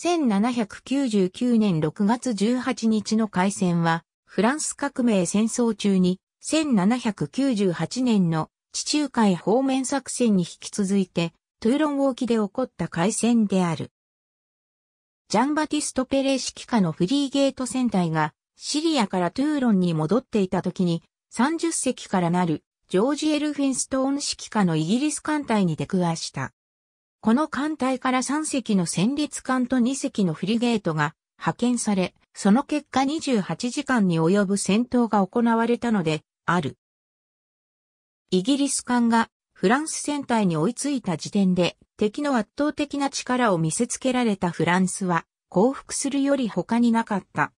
1799年6月18日の開戦は、フランス革命戦争中に、1798年の地中海方面作戦に引き続いて、トゥーロン沖で起こった海戦である。ジャンバティスト・ペレ指揮下のフリーゲート戦隊が、シリアからトゥーロンに戻っていた時に、30隻からなる、ジョージ・エルフィンストーン指揮下のイギリス艦隊に出くわした。この艦隊から3隻の戦列艦と2隻のフリゲートが派遣され、その結果28時間に及ぶ戦闘が行われたので、ある。イギリス艦がフランス戦隊に追いついた時点で敵の圧倒的な力を見せつけられたフランスは降伏するより他になかった。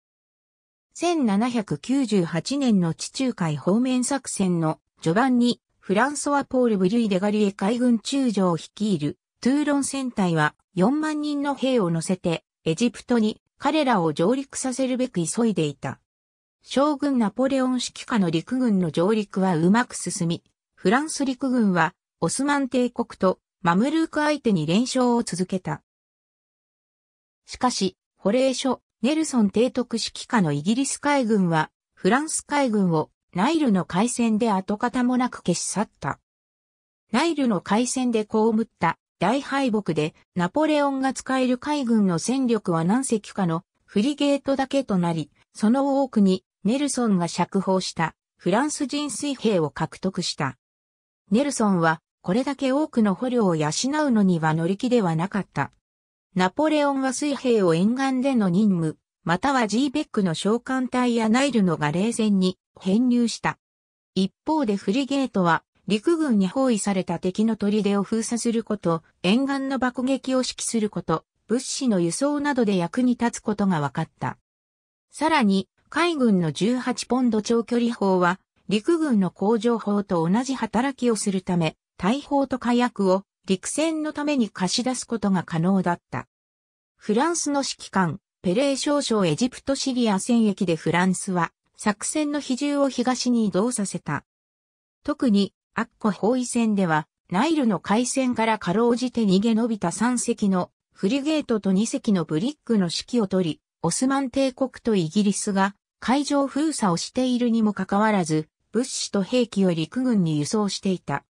1798年の地中海方面作戦の序盤にフランソワ・ポール・ブリュイ・デガリエ海軍中将を率いるトゥーロン戦隊は4万人の兵を乗せてエジプトに彼らを上陸させるべく急いでいた。将軍ナポレオン指揮下の陸軍の上陸はうまく進み、フランス陸軍はオスマン帝国とマムルーク相手に連勝を続けた。しかし、保冷書、ネルソン提督指揮下のイギリス海軍は、フランス海軍をナイルの海戦で跡形もなく消し去った。ナイルの海戦で被った大敗北で、ナポレオンが使える海軍の戦力は何隻かのフリゲートだけとなり、その多くにネルソンが釈放したフランス人水兵を獲得した。ネルソンはこれだけ多くの捕虜を養うのには乗り気ではなかった。ナポレオンは水兵を沿岸での任務、またはジーベックの召喚隊やナイルのが冷戦に編入した。一方でフリゲートは陸軍に包囲された敵の砦を封鎖すること、沿岸の爆撃を指揮すること、物資の輸送などで役に立つことが分かった。さらに、海軍の18ポンド長距離砲は、陸軍の工場砲と同じ働きをするため、大砲と火薬を陸戦のために貸し出すことが可能だった。フランスの指揮官、ペレー少将エジプトシリア戦役でフランスは、作戦の比重を東に移動させた。特にアッコ包囲戦では、ナイルの海戦からかろうじて逃げ延びた3隻のフリゲートと2隻のブリックの指揮を取り、オスマン帝国とイギリスが海上封鎖をしているにもかかわらず、物資と兵器を陸軍に輸送していた。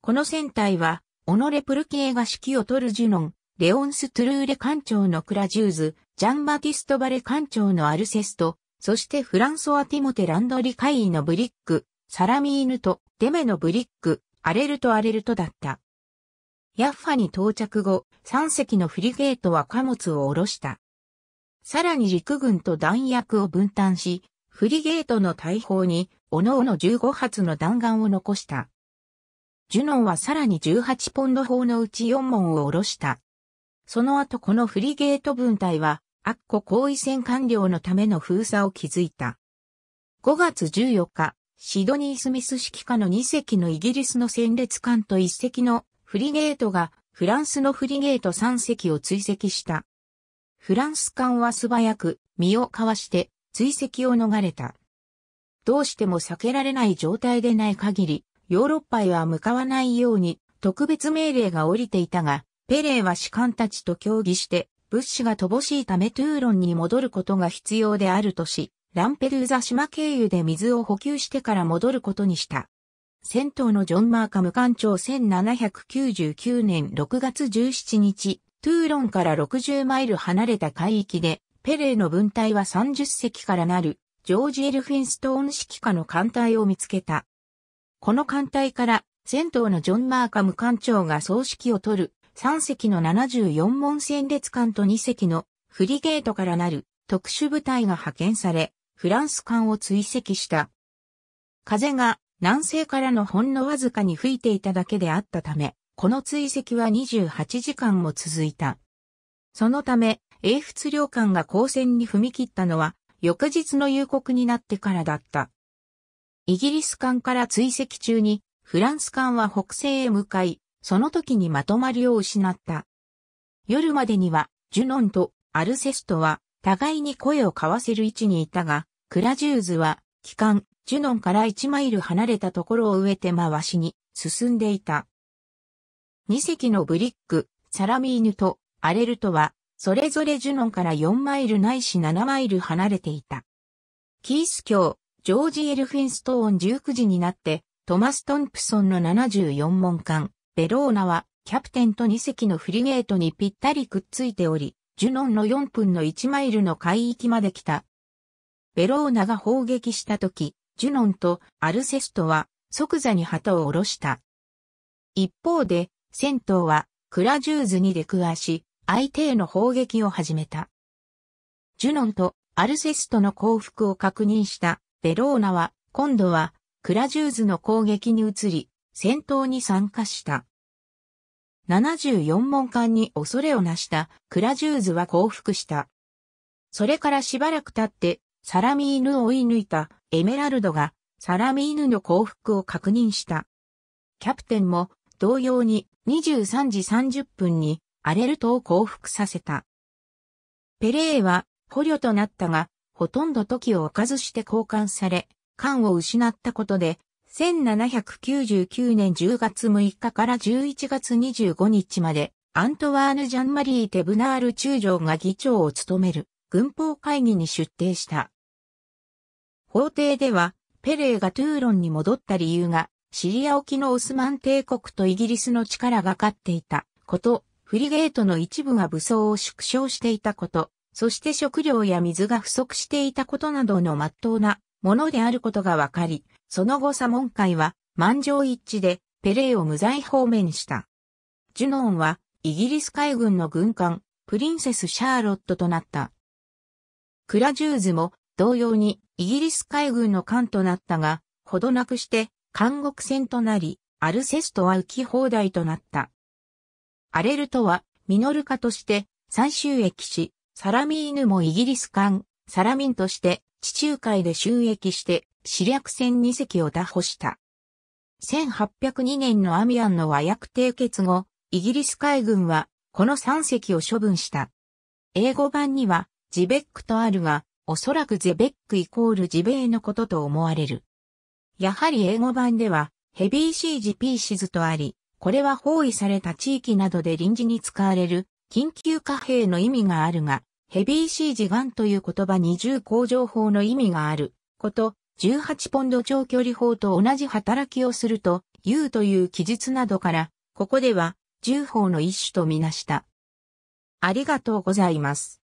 この船体は、オノレプル系が指揮を取るジュノン、レオンス・トゥルーレ艦長のクラジューズ、ジャンバティスト・バレ艦長のアルセスト、そしてフランソア・ティモテ・ランドリ・会員のブリック、サラミーヌとデメのブリック、アレルトアレルトだった。ヤッファに到着後、3隻のフリゲートは貨物を下ろした。さらに陸軍と弾薬を分担し、フリゲートの大砲に、おのおの15発の弾丸を残した。ジュノンはさらに18ポンド砲のうち4門を下ろした。その後このフリゲート分隊は、アッコ後位戦完了のための封鎖を築いた。5月14日、シドニー・スミス指揮下の2隻のイギリスの戦列艦と1隻のフリゲートがフランスのフリゲート3隻を追跡した。フランス艦は素早く身をかわして追跡を逃れた。どうしても避けられない状態でない限り、ヨーロッパへは向かわないように特別命令が降りていたが、ペレーは士官たちと協議して、物資が乏しいためトゥーロンに戻ることが必要であるとし、ランペルーザ島経由で水を補給してから戻ることにした。戦闘のジョン・マーカム艦長1799年6月17日、トゥーロンから60マイル離れた海域で、ペレーの分隊は30隻からなる、ジョージ・エルフィンストーン指揮下の艦隊を見つけた。この艦隊から、戦闘のジョン・マーカム艦長が総指揮を取る、3隻の74門戦列艦と2隻のフリゲートからなる特殊部隊が派遣され、フランス艦を追跡した。風が南西からのほんのわずかに吹いていただけであったため、この追跡は28時間も続いた。そのため、英仏領艦が交戦に踏み切ったのは、翌日の夕刻になってからだった。イギリス艦から追跡中に、フランス艦は北西へ向かい、その時にまとまりを失った。夜までには、ジュノンとアルセストは、互いに声を交わせる位置にいたが、クラジューズは、帰還、ジュノンから1マイル離れたところを植えて回しに進んでいた。2隻のブリック、サラミーヌとアレルトは、それぞれジュノンから4マイルないし7マイル離れていた。キース卿、ジョージ・エルフィンストーン19時になって、トマス・トンプソンの74門艦、ベローナは、キャプテンと2隻のフリゲートにぴったりくっついており、ジュノンの4分の1マイルの海域まで来たベローナが砲撃した時、ジュノンとアルセストは即座に旗を下ろした。一方で、戦闘はクラジューズに出くわし、相手への砲撃を始めた。ジュノンとアルセストの降伏を確認したベローナは今度はクラジューズの攻撃に移り、戦闘に参加した。74門艦に恐れをなしたクラジューズは降伏した。それからしばらく経ってサラミーヌを追い抜いたエメラルドがサラミーヌの降伏を確認した。キャプテンも同様に23時30分にアレルトを降伏させた。ペレーは捕虜となったが、ほとんど時を置かずして交換され、艦を失ったことで、1799年10月6日から11月25日まで、アントワーヌ・ジャンマリー・テブナール中将が議長を務める。軍法会議に出廷した。法廷では、ペレーがトゥーロンに戻った理由が、シリア沖のオスマン帝国とイギリスの力がかっていたこと、フリゲートの一部が武装を縮小していたこと、そして食料や水が不足していたことなどの真っ当なものであることがわかり、その後左門会は満場一致でペレーを無罪方面した。ジュノンはイギリス海軍の軍艦プリンセス・シャーロットとなった。クラジューズも同様にイギリス海軍の艦となったが、ほどなくして監獄船となり、アルセストは浮き放題となった。アレルトはミノルカとして最終益し、サラミーヌもイギリス艦、サラミンとして地中海で収益して死略船2隻を打破した。1802年のアミアンの和訳締結後、イギリス海軍はこの3隻を処分した。英語版にはジベックとあるが、おそらくゼベックイコールジベエのことと思われる。やはり英語版では、ヘビーシージピーシズとあり、これは包囲された地域などで臨時に使われる緊急貨幣の意味があるが、ヘビーシージガンという言葉に重工場法の意味があること、18ポンド長距離法と同じ働きをすると、U という記述などから、ここでは、重砲の一種とみなした。ありがとうございます。